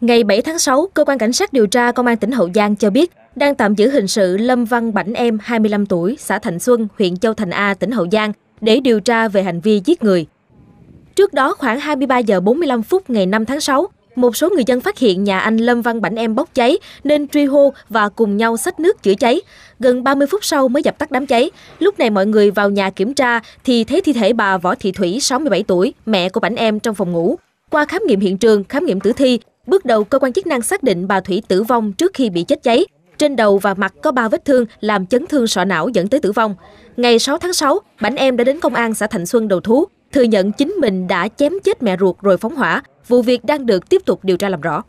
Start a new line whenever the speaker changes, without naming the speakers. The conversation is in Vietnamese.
Ngày 7 tháng 6, Cơ quan Cảnh sát điều tra Công an tỉnh Hậu Giang cho biết đang tạm giữ hình sự Lâm Văn Bảnh Em, 25 tuổi, xã Thạnh Xuân, huyện Châu Thành A, tỉnh Hậu Giang để điều tra về hành vi giết người. Trước đó khoảng 23 giờ 45 phút ngày 5 tháng 6, một số người dân phát hiện nhà anh Lâm Văn Bảnh Em bốc cháy nên truy hô và cùng nhau xách nước chữa cháy. Gần 30 phút sau mới dập tắt đám cháy. Lúc này mọi người vào nhà kiểm tra thì thấy thi thể bà Võ Thị Thủy, 67 tuổi, mẹ của Bảnh Em trong phòng ngủ. Qua khám nghiệm hiện trường, khám nghiệm tử thi, Bước đầu, cơ quan chức năng xác định bà Thủy tử vong trước khi bị chết cháy. Trên đầu và mặt có 3 vết thương làm chấn thương sọ não dẫn tới tử vong. Ngày 6 tháng 6, Bảnh Em đã đến công an xã Thạnh Xuân đầu thú, thừa nhận chính mình đã chém chết mẹ ruột rồi phóng hỏa. Vụ việc đang được tiếp tục điều tra làm rõ.